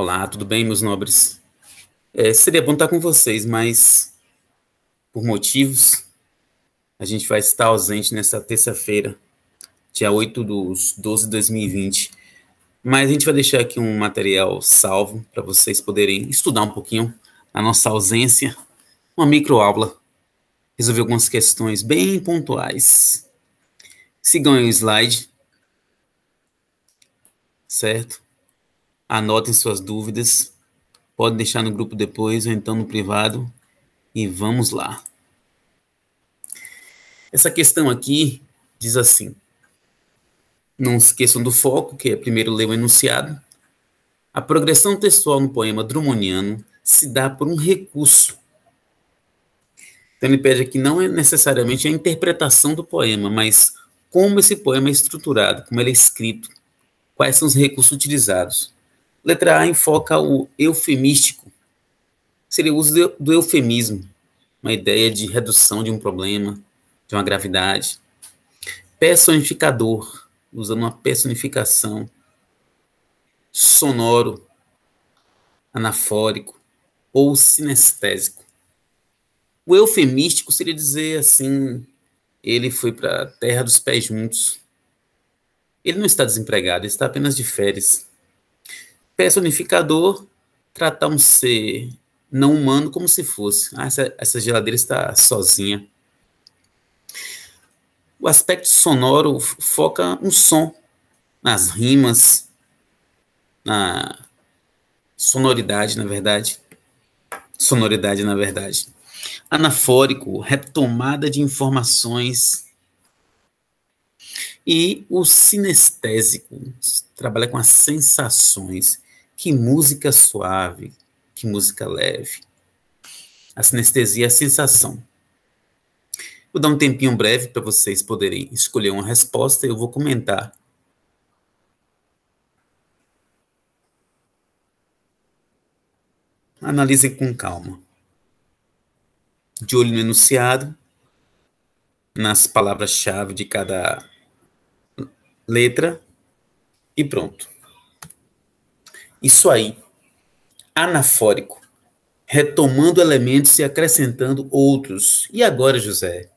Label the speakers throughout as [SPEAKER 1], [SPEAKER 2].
[SPEAKER 1] Olá, tudo bem, meus nobres? É, seria bom estar com vocês, mas por motivos, a gente vai estar ausente nessa terça-feira, dia 8 dos 12 de 2020. Mas a gente vai deixar aqui um material salvo para vocês poderem estudar um pouquinho a nossa ausência, uma microaula, resolver algumas questões bem pontuais. Sigam aí o slide, certo? Anotem suas dúvidas. Pode deixar no grupo depois ou então no privado. E vamos lá. Essa questão aqui diz assim: não se esqueçam do foco, que é primeiro ler o enunciado. A progressão textual no poema drummondiano se dá por um recurso. Então ele pede aqui não é necessariamente a interpretação do poema, mas como esse poema é estruturado, como ele é escrito, quais são os recursos utilizados. Letra A enfoca o eufemístico, seria o uso do eufemismo, uma ideia de redução de um problema, de uma gravidade. Personificador, usando uma personificação. Sonoro, anafórico ou sinestésico. O eufemístico seria dizer assim: ele foi para a terra dos pés juntos. Ele não está desempregado, ele está apenas de férias personificador tratar um ser não humano como se fosse. Ah, essa, essa geladeira está sozinha. O aspecto sonoro foca no som nas rimas, na sonoridade, na verdade. Sonoridade, na verdade. Anafórico, retomada de informações. E o sinestésico, trabalha com as sensações. Que música suave, que música leve. A sinestesia é a sensação. Vou dar um tempinho breve para vocês poderem escolher uma resposta e eu vou comentar analisem com calma. De olho no enunciado, nas palavras-chave de cada letra e pronto. Isso aí. Anafórico. Retomando elementos e acrescentando outros. E agora, José?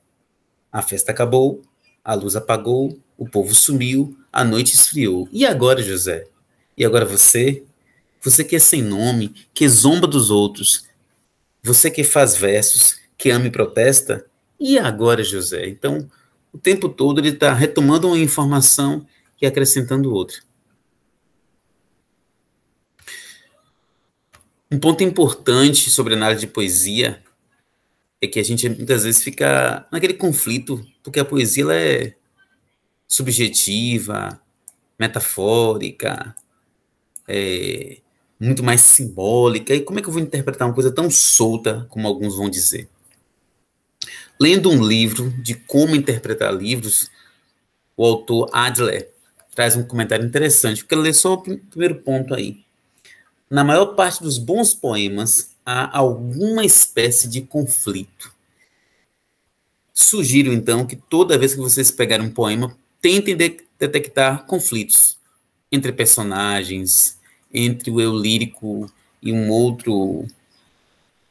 [SPEAKER 1] A festa acabou, a luz apagou, o povo sumiu, a noite esfriou. E agora, José? E agora você? Você que é sem nome, que zomba dos outros, você que faz versos, que ama e protesta? E agora, José? Então, o tempo todo ele está retomando uma informação e acrescentando outra. Um ponto importante sobre a análise de poesia é que a gente muitas vezes fica naquele conflito, porque a poesia ela é subjetiva, metafórica, é, muito mais simbólica. E como é que eu vou interpretar uma coisa tão solta como alguns vão dizer? Lendo um livro de como interpretar livros, o autor Adler traz um comentário interessante, porque ele lê só o primeiro ponto aí na maior parte dos bons poemas, há alguma espécie de conflito. Sugiro, então, que toda vez que vocês pegarem um poema, tentem de detectar conflitos entre personagens, entre o eu lírico e um outro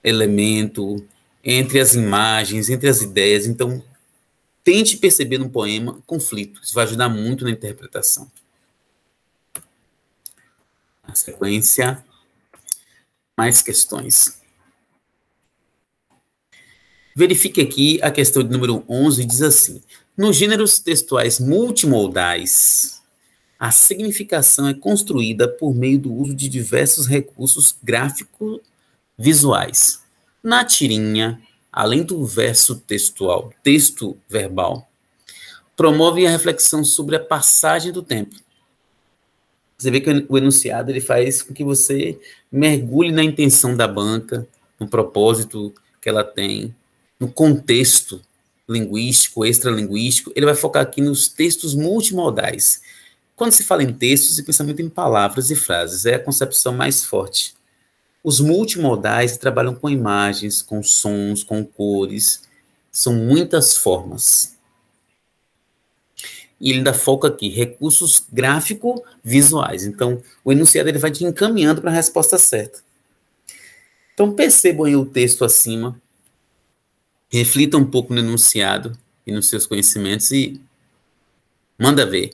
[SPEAKER 1] elemento, entre as imagens, entre as ideias. Então, tente perceber no poema conflitos. Isso vai ajudar muito na interpretação. A sequência mais questões. Verifique aqui a questão de número 11, diz assim: Nos gêneros textuais multimodais, a significação é construída por meio do uso de diversos recursos gráficos visuais. Na tirinha, além do verso textual, texto verbal, promove a reflexão sobre a passagem do tempo você vê que o enunciado ele faz com que você mergulhe na intenção da banca, no propósito que ela tem, no contexto linguístico, extralinguístico. Ele vai focar aqui nos textos multimodais. Quando se fala em textos, se pensa muito em palavras e frases, é a concepção mais forte. Os multimodais trabalham com imagens, com sons, com cores, são muitas formas e ele ainda foca aqui, recursos gráfico-visuais. Então, o enunciado ele vai te encaminhando para a resposta certa. Então, percebam aí o texto acima, reflita um pouco no enunciado e nos seus conhecimentos e manda ver.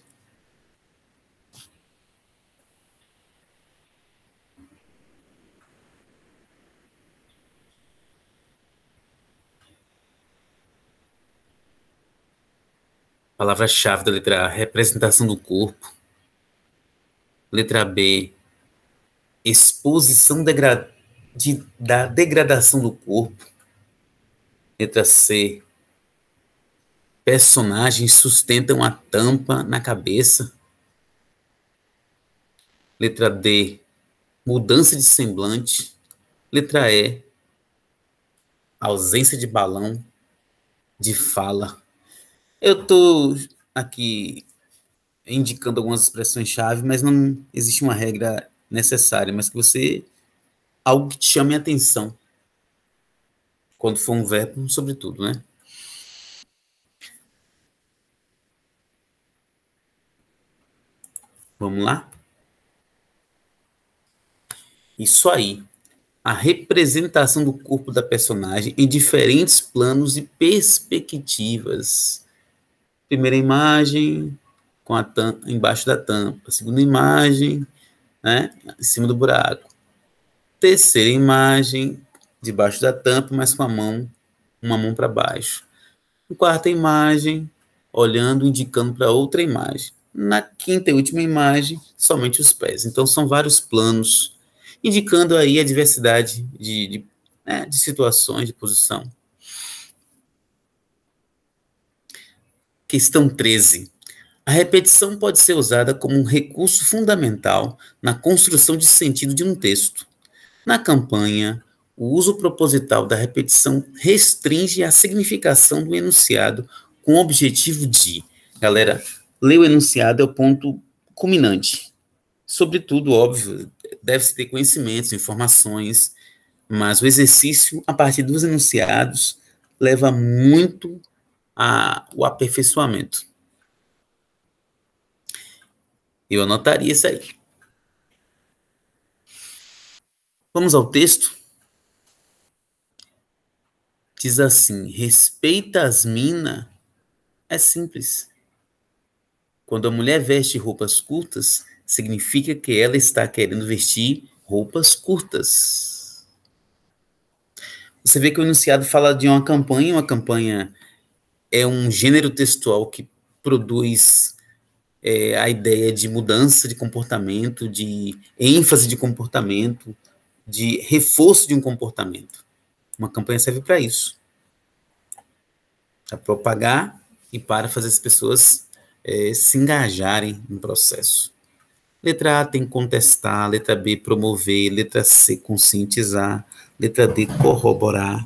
[SPEAKER 1] Palavra-chave da letra A, representação do corpo. Letra B, exposição degra de, da degradação do corpo. Letra C, personagens sustentam a tampa na cabeça. Letra D, mudança de semblante. Letra E, ausência de balão, de fala. Eu estou aqui indicando algumas expressões-chave, mas não existe uma regra necessária, mas que você. algo que te chame a atenção. Quando for um verbo, sobretudo, né? Vamos lá? Isso aí. A representação do corpo da personagem em diferentes planos e perspectivas Primeira imagem com a tampa, embaixo da tampa. Segunda imagem, né, em cima do buraco. Terceira imagem debaixo da tampa, mas com a mão, uma mão para baixo. Quarta imagem, olhando, indicando para outra imagem. Na quinta e última imagem, somente os pés. Então, são vários planos, indicando aí a diversidade de, de, né, de situações, de posição. Questão 13. A repetição pode ser usada como um recurso fundamental na construção de sentido de um texto. Na campanha, o uso proposital da repetição restringe a significação do enunciado com o objetivo de. Galera, ler o enunciado é o ponto culminante. Sobretudo, óbvio, deve-se ter conhecimentos, informações, mas o exercício a partir dos enunciados leva muito a, o aperfeiçoamento. Eu anotaria isso aí. Vamos ao texto. Diz assim: respeita as minas. É simples. Quando a mulher veste roupas curtas, significa que ela está querendo vestir roupas curtas. Você vê que o enunciado fala de uma campanha, uma campanha é um gênero textual que produz é, a ideia de mudança de comportamento, de ênfase de comportamento, de reforço de um comportamento. Uma campanha serve para isso para propagar e para fazer as pessoas é, se engajarem no processo. Letra A tem contestar, letra B promover, letra C conscientizar, letra D corroborar,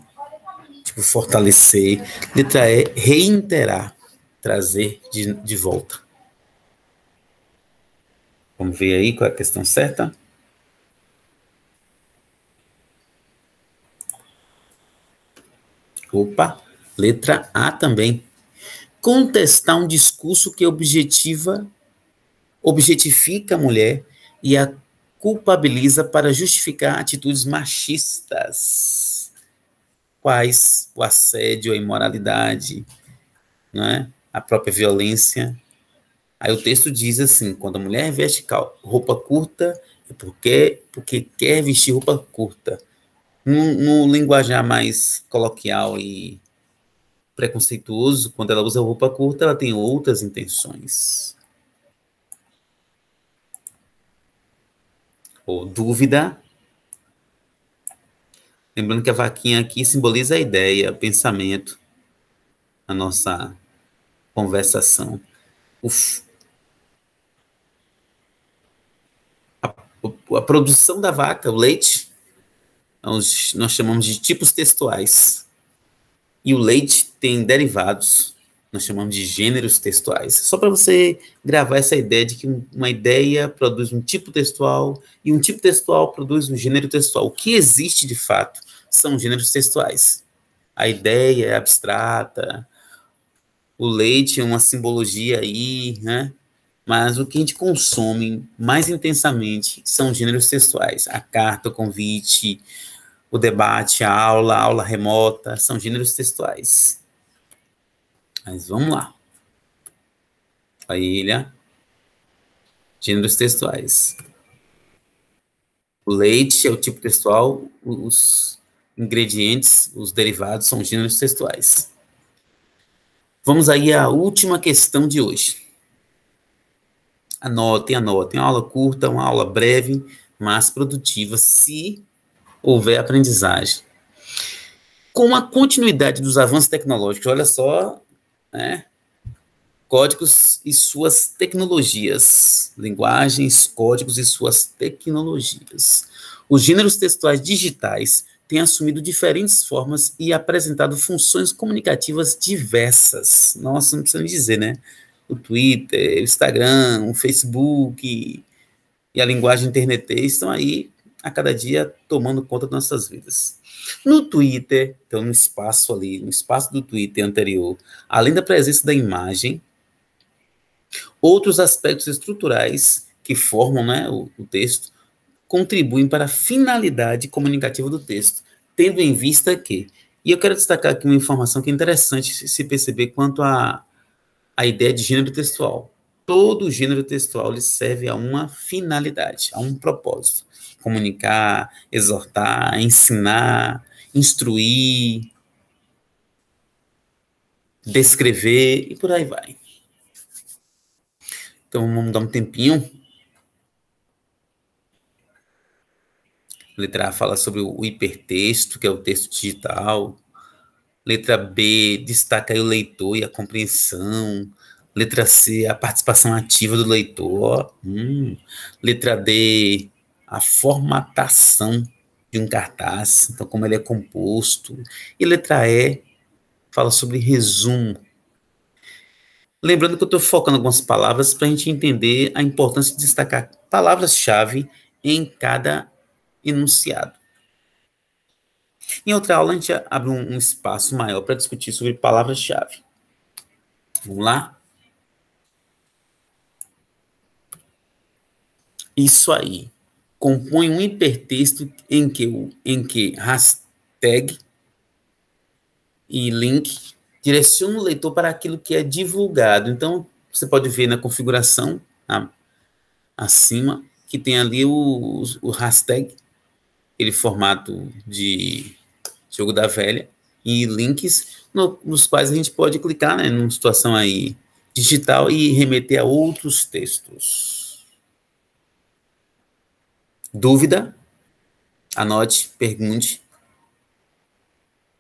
[SPEAKER 1] fortalecer. Letra E, reiterar, trazer de, de volta. Vamos ver aí qual é a questão certa. Opa, letra A também. Contestar um discurso que objetiva, objetifica a mulher e a culpabiliza para justificar atitudes machistas quais o assédio, a imoralidade, é a própria violência. Aí o texto diz assim: quando a mulher veste roupa curta, é porque, porque quer vestir roupa curta. No, no linguajar mais coloquial e preconceituoso, quando ela usa roupa curta, ela tem outras intenções. Ou dúvida Lembrando que a vaquinha aqui simboliza a ideia, o pensamento, a nossa conversação. Uf. A, a produção da vaca, o leite, nós chamamos de tipos textuais. E o leite tem derivados nós chamamos de gêneros textuais. Só para você gravar essa ideia de que uma ideia produz um tipo textual e um tipo textual produz um gênero textual. O que existe de fato são gêneros textuais. A ideia é abstrata, o leite é uma simbologia aí, né? Mas o que a gente consome mais intensamente são gêneros textuais. A carta, o convite, o debate, a aula, a aula remota, são gêneros textuais mas vamos lá. Ilha. Gêneros textuais. O leite é o tipo textual, os ingredientes, os derivados são gêneros textuais. Vamos aí à última questão de hoje. Anotem, anotem. Uma aula curta, uma aula breve, mas produtiva, se houver aprendizagem. Com a continuidade dos avanços tecnológicos, olha só né? Códigos e suas tecnologias. Linguagens, códigos e suas tecnologias. Os gêneros textuais digitais têm assumido diferentes formas e apresentado funções comunicativas diversas. Nossa, não precisa me dizer, né? O Twitter, o Instagram, o Facebook e a linguagem internet estão aí a cada dia tomando conta das nossas vidas. No Twitter, então no espaço ali, no espaço do Twitter anterior, além da presença da imagem, outros aspectos estruturais que formam né, o, o texto contribuem para a finalidade comunicativa do texto, tendo em vista que, e eu quero destacar aqui uma informação que é interessante se perceber quanto à a, a ideia de gênero textual todo gênero textual lhe serve a uma finalidade, a um propósito. Comunicar, exortar, ensinar, instruir, descrever e por aí vai. Então vamos dar um tempinho. Letra A fala sobre o hipertexto, que é o texto digital. Letra B destaca o leitor e a compreensão. Letra C, a participação ativa do leitor. Hum. Letra D, a formatação de um cartaz, então como ele é composto. E letra E, fala sobre resumo. Lembrando que eu estou focando algumas palavras para a gente entender a importância de destacar palavras-chave em cada enunciado. Em outra aula, a gente abre um, espaço maior para discutir sobre palavras-chave. Vamos lá? isso aí compõe um hipertexto em que, o, em que hashtag e link direciona o leitor para aquilo que é divulgado. Então, você pode ver na configuração a, acima que tem ali o, o hashtag, ele formato de jogo da velha, e links no, nos quais a gente pode clicar né, numa situação aí digital e remeter a outros textos. Dúvida? Anote, pergunte.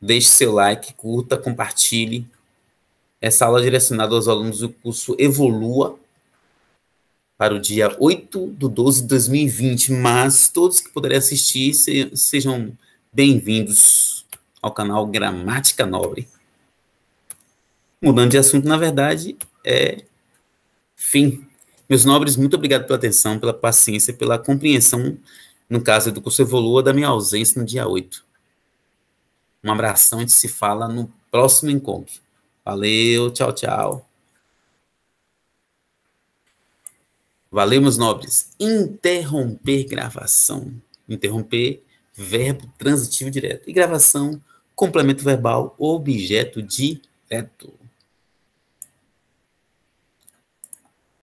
[SPEAKER 1] Deixe seu like, curta, compartilhe. Essa aula é direcionada aos alunos do curso Evolua para o dia 8 de 12 de 2020, mas todos que puderem assistir sejam bem-vindos ao canal Gramática Nobre. Mudando de assunto, na verdade, é fim. Meus nobres, muito obrigado pela atenção, pela paciência, pela compreensão, no caso do curso Evolua, da minha ausência no dia 8. Um abração, a gente se fala no próximo encontro. Valeu, tchau, tchau. Valeu, meus nobres. Interromper gravação. Interromper, verbo transitivo direto. E gravação, complemento verbal, objeto direto.